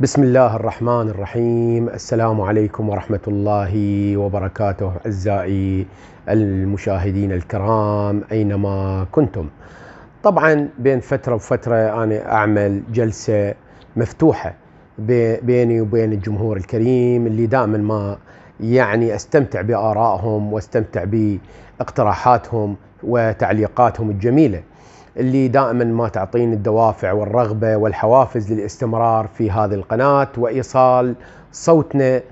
بسم الله الرحمن الرحيم السلام عليكم ورحمة الله وبركاته أعزائي المشاهدين الكرام أينما كنتم طبعا بين فترة وفترة أنا أعمل جلسة مفتوحة بيني وبين الجمهور الكريم اللي دائما ما يعني أستمتع بآرائهم واستمتع باقتراحاتهم وتعليقاتهم الجميلة اللي دائما ما تعطيني الدوافع والرغبة والحوافز للاستمرار في هذه القناة وإيصال صوتنا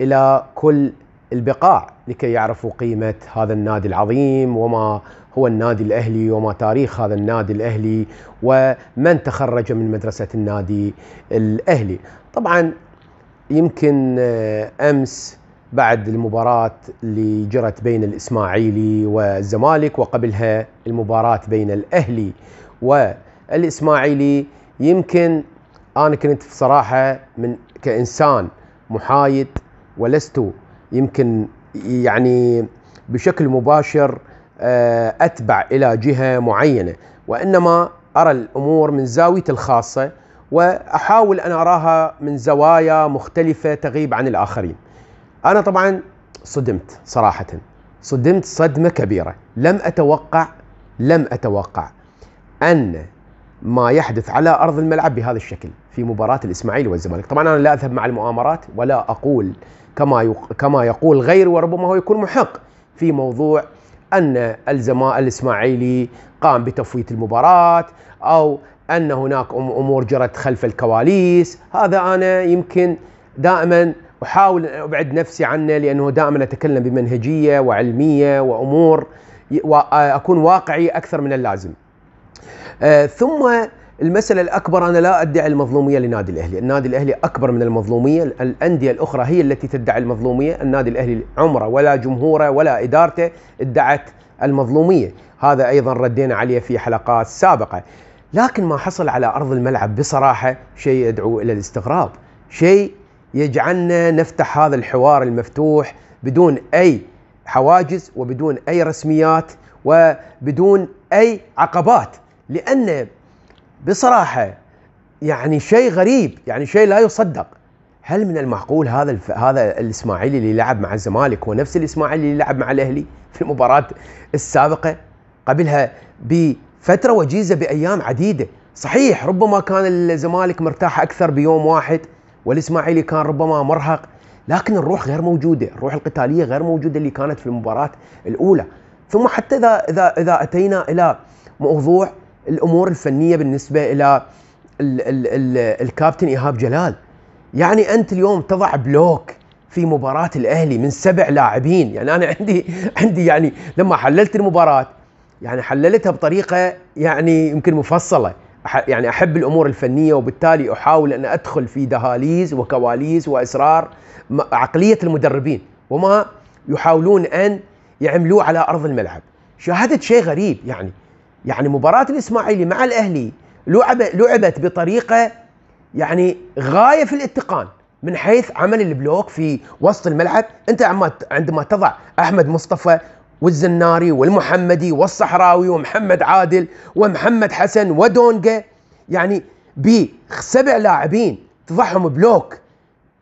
إلى كل البقاع لكي يعرفوا قيمة هذا النادي العظيم وما هو النادي الأهلي وما تاريخ هذا النادي الأهلي ومن تخرج من مدرسة النادي الأهلي طبعا يمكن آه، أمس بعد المباراة اللي جرت بين الإسماعيلي والزمالك وقبلها المباراة بين الأهلي والإسماعيلي يمكن أنا كنت بصراحة من كإنسان محايد ولست يمكن يعني بشكل مباشر آه، أتبع إلى جهة معينة وإنما أرى الأمور من زاويتي الخاصة وأحاول أن أراها من زوايا مختلفة تغيب عن الآخرين انا طبعا صدمت صراحه صدمت صدمه كبيره لم اتوقع لم اتوقع ان ما يحدث على ارض الملعب بهذا الشكل في مباراه الاسماعيلي والزمالك طبعا انا لا اذهب مع المؤامرات ولا اقول كما كما يقول غير وربما هو يكون محق في موضوع ان الزماء الاسماعيلي قام بتفويت المباراه او ان هناك امور جرت خلف الكواليس هذا انا يمكن دائما احاول ابعد نفسي عنه لانه دائما اتكلم بمنهجيه وعلميه وامور واكون واقعي اكثر من اللازم. آه، ثم المسألة الأكبر أنا لا أدعي المظلومية لنادي الأهلي النادي الأهلي أكبر من المظلومية الأندية الأخرى هي التي تدعي المظلومية النادي الأهلي عمره ولا جمهوره ولا إدارته ادعت المظلومية هذا أيضا ردينا عليه في حلقات سابقة لكن ما حصل على أرض الملعب بصراحة شيء يدعو إلى الاستغراب شيء يجعلنا نفتح هذا الحوار المفتوح بدون اي حواجز وبدون اي رسميات وبدون اي عقبات لان بصراحه يعني شيء غريب يعني شيء لا يصدق هل من المعقول هذا الف... هذا الاسماعيلي اللي لعب مع الزمالك هو نفس الاسماعيلي اللي لعب مع الاهلي في المباراه السابقه قبلها بفتره وجيزه بايام عديده صحيح ربما كان الزمالك مرتاح اكثر بيوم واحد والاسماعيلي كان ربما مرهق لكن الروح غير موجوده، الروح القتاليه غير موجوده اللي كانت في المباراه الاولى، ثم حتى اذا اذا اذا اتينا الى موضوع الامور الفنيه بالنسبه الى الـ الـ الـ الكابتن ايهاب جلال يعني انت اليوم تضع بلوك في مباراه الاهلي من سبع لاعبين، يعني انا عندي عندي يعني لما حللت المباراه يعني حللتها بطريقه يعني يمكن مفصله يعني احب الامور الفنيه وبالتالي احاول ان ادخل في دهاليز وكواليس واسرار عقليه المدربين وما يحاولون ان يعملوه على ارض الملعب. شاهدت شيء غريب يعني يعني مباراه الاسماعيلي مع الاهلي لعب لعبت بطريقه يعني غايه في الاتقان من حيث عمل البلوك في وسط الملعب، انت عندما تضع احمد مصطفى والزناري والمحمدي والصحراوي ومحمد عادل ومحمد حسن ودونجا يعني بسبع لاعبين تضعهم بلوك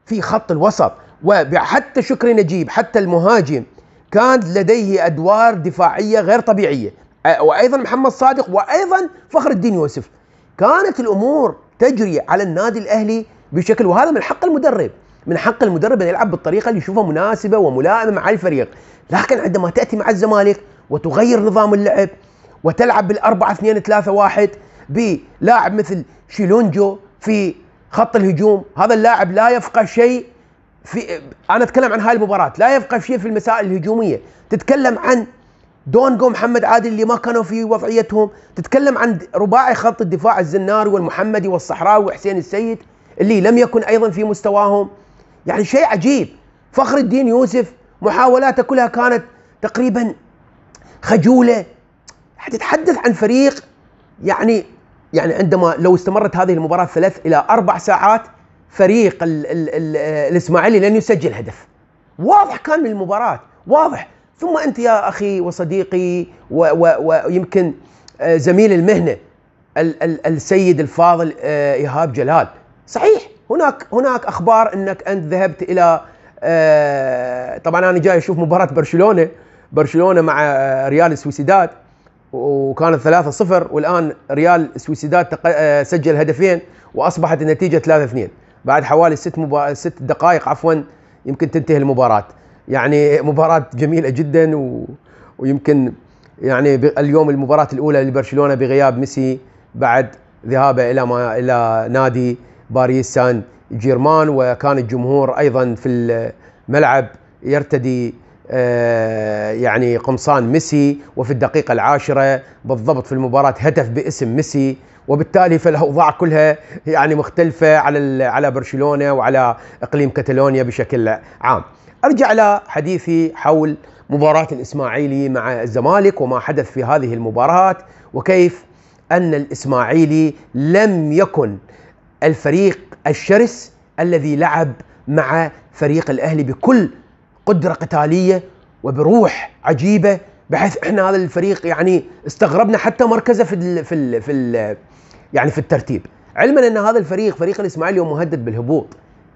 في خط الوسط وحتى شكري نجيب حتى المهاجم كان لديه ادوار دفاعيه غير طبيعيه وايضا محمد صادق وايضا فخر الدين يوسف كانت الامور تجري على النادي الاهلي بشكل وهذا من حق المدرب من حق المدرب ان يلعب بالطريقه اللي يشوفها مناسبه وملائمه مع الفريق، لكن عندما تاتي مع الزمالك وتغير نظام اللعب وتلعب بالأربعة 2 3 1 بلاعب مثل شيلونجو في خط الهجوم هذا اللاعب لا يفقه شيء في انا اتكلم عن هاي المباراه لا يفقه شيء في المسائل الهجوميه تتكلم عن دونجو محمد عادل اللي ما كانوا في وضعيتهم تتكلم عن رباعي خط الدفاع الزناري والمحمدي والصحراوي وحسين السيد اللي لم يكن ايضا في مستواهم يعني شيء عجيب فخر الدين يوسف محاولاته كلها كانت تقريبا خجوله يعني تتحدث عن فريق يعني يعني عندما لو استمرت هذه المباراه ثلاث الى اربع ساعات فريق الاسماعيلي لن يسجل هدف واضح كان من المباراه واضح ثم انت يا اخي وصديقي ويمكن آه، زميل المهنه السيد الفاضل آه، ايهاب جلال صحيح هناك هناك اخبار انك انت ذهبت الى آه، طبعا انا جاي اشوف مباراه برشلونه برشلونه مع آه، ريال سويسيداد وكانت 3-0 والان ريال سويسيداد آه، سجل هدفين واصبحت النتيجه 3-2 بعد حوالي ست مبا... ست دقائق عفوا يمكن تنتهي المباراه يعني مباراه جميله جدا و... ويمكن يعني اليوم المباراه الاولى لبرشلونه بغياب ميسي بعد ذهابه الى ما الى نادي باريس سان جيرمان وكان الجمهور ايضا في الملعب يرتدي آه، يعني قمصان ميسي وفي الدقيقة العاشرة بالضبط في المباراة هدف باسم ميسي وبالتالي فالاوضاع كلها يعني مختلفة على على برشلونة وعلى اقليم كتالونيا بشكل عام. ارجع الى حديثي حول مباراة الاسماعيلي مع الزمالك وما حدث في هذه المباراة وكيف ان الاسماعيلي لم يكن الفريق الشرس الذي لعب مع فريق الاهلي بكل قدره قتاليه وبروح عجيبه بحيث احنا هذا الفريق يعني استغربنا حتى مركزه في الـ في الـ في الـ يعني في الترتيب علما ان هذا الفريق فريق الاسماعيلي مهدد بالهبوط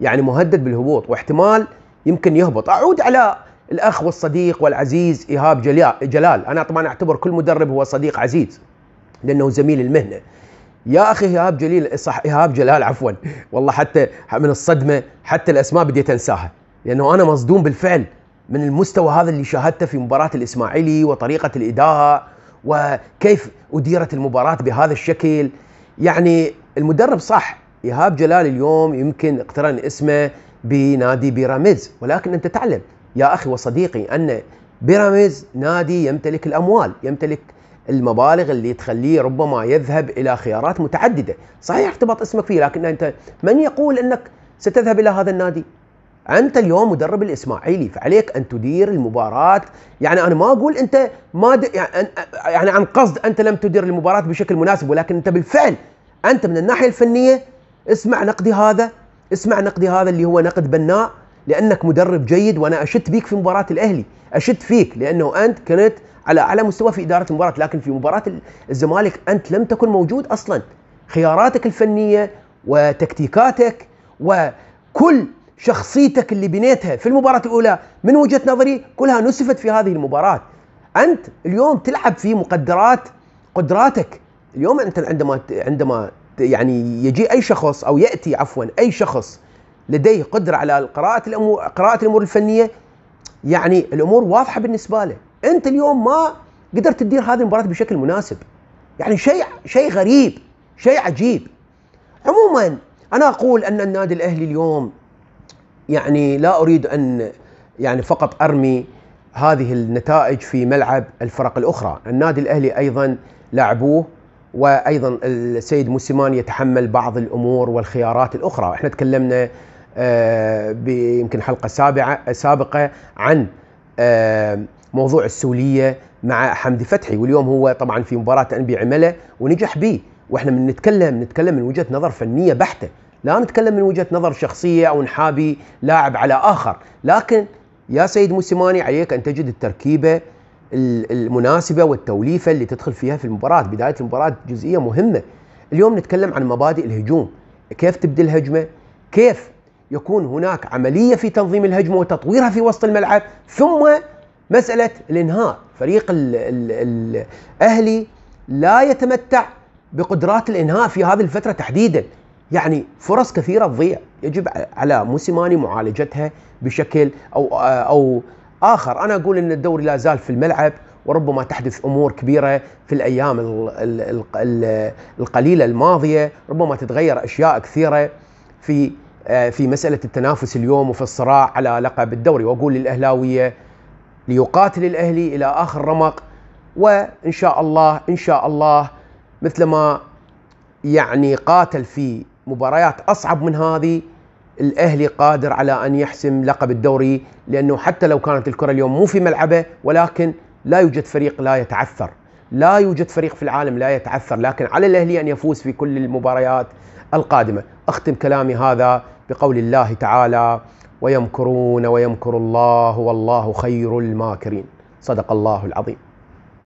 يعني مهدد بالهبوط واحتمال يمكن يهبط اعود على الاخ والصديق والعزيز ايهاب جلال انا طبعا اعتبر كل مدرب هو صديق عزيز لانه زميل المهنه يا اخي ايهاب جليل صح ايهاب جلال عفوا والله حتى من الصدمه حتى الاسماء بديت انساها لانه انا مصدوم بالفعل من المستوى هذا اللي شاهدته في مباراه الاسماعيلي وطريقه الاداء وكيف اديرت المباراه بهذا الشكل يعني المدرب صح ايهاب جلال اليوم يمكن اقترن اسمه بنادي بيراميدز ولكن انت تعلم يا اخي وصديقي ان بيراميدز نادي يمتلك الاموال يمتلك المبالغ اللي تخليه ربما يذهب الى خيارات متعدده، صحيح ارتبط اسمك فيه لكن انت من يقول انك ستذهب الى هذا النادي؟ انت اليوم مدرب الاسماعيلي فعليك ان تدير المباراه، يعني انا ما اقول انت ما د... يعني, يعني عن قصد انت لم تدير المباراه بشكل مناسب ولكن انت بالفعل انت من الناحيه الفنيه اسمع نقدي هذا، اسمع نقدي هذا اللي هو نقد بناء لانك مدرب جيد وانا اشد بيك في مباراه الاهلي، اشد فيك لانه انت كنت على اعلى مستوى في اداره المباراه لكن في مباراه الزمالك انت لم تكن موجود اصلا خياراتك الفنيه وتكتيكاتك وكل شخصيتك اللي بنيتها في المباراة الأولى من وجهة نظري كلها نسفت في هذه المباراة أنت اليوم تلعب في مقدرات قدراتك اليوم أنت عندما عندما يعني يجي أي شخص أو يأتي عفوا أي شخص لديه قدرة على قراءة الأمور قراءة الأمور الفنية يعني الأمور واضحة بالنسبة له انت اليوم ما قدرت تدير هذه المباراه بشكل مناسب يعني شيء شيء غريب شيء عجيب عموما انا اقول ان النادي الاهلي اليوم يعني لا اريد ان يعني فقط ارمي هذه النتائج في ملعب الفرق الاخرى، النادي الاهلي ايضا لعبوه وايضا السيد موسيمان يتحمل بعض الامور والخيارات الاخرى، احنا تكلمنا آه، يمكن حلقه سابعه سابقه عن آه، موضوع السوليه مع حمدي فتحي واليوم هو طبعا في مباراه انبي عمله ونجح به واحنا من نتكلم نتكلم من وجهه نظر فنيه بحته لا نتكلم من وجهه نظر شخصيه او نحابي لاعب على اخر لكن يا سيد موسيماني عليك ان تجد التركيبه المناسبه والتوليفه اللي تدخل فيها في المباراه بدايه المباراه جزئيه مهمه اليوم نتكلم عن مبادئ الهجوم كيف تبدي الهجمه كيف يكون هناك عمليه في تنظيم الهجمه وتطويرها في وسط الملعب ثم مسألة الإنهاء فريق الأهلي لا يتمتع بقدرات الإنهاء في هذه الفترة تحديدا يعني فرص كثيرة تضيع يجب على موسيماني معالجتها بشكل أو أو آخر أنا أقول أن الدوري لا زال في الملعب وربما تحدث امور كبيره في الايام القليله الماضيه، ربما تتغير اشياء كثيره في آه، في مساله التنافس اليوم وفي الصراع على لقب الدوري، واقول للاهلاويه ليقاتل الأهلي إلى آخر رمق وإن شاء الله إن شاء الله مثل ما يعني قاتل في مباريات أصعب من هذه الأهلي قادر على أن يحسم لقب الدوري لأنه حتى لو كانت الكرة اليوم مو في ملعبه ولكن لا يوجد فريق لا يتعثر لا يوجد فريق في العالم لا يتعثر لكن على الأهلي أن يفوز في كل المباريات القادمة أختم كلامي هذا بقول الله تعالى ويمكرون ويمكر الله والله خير الماكرين صدق الله العظيم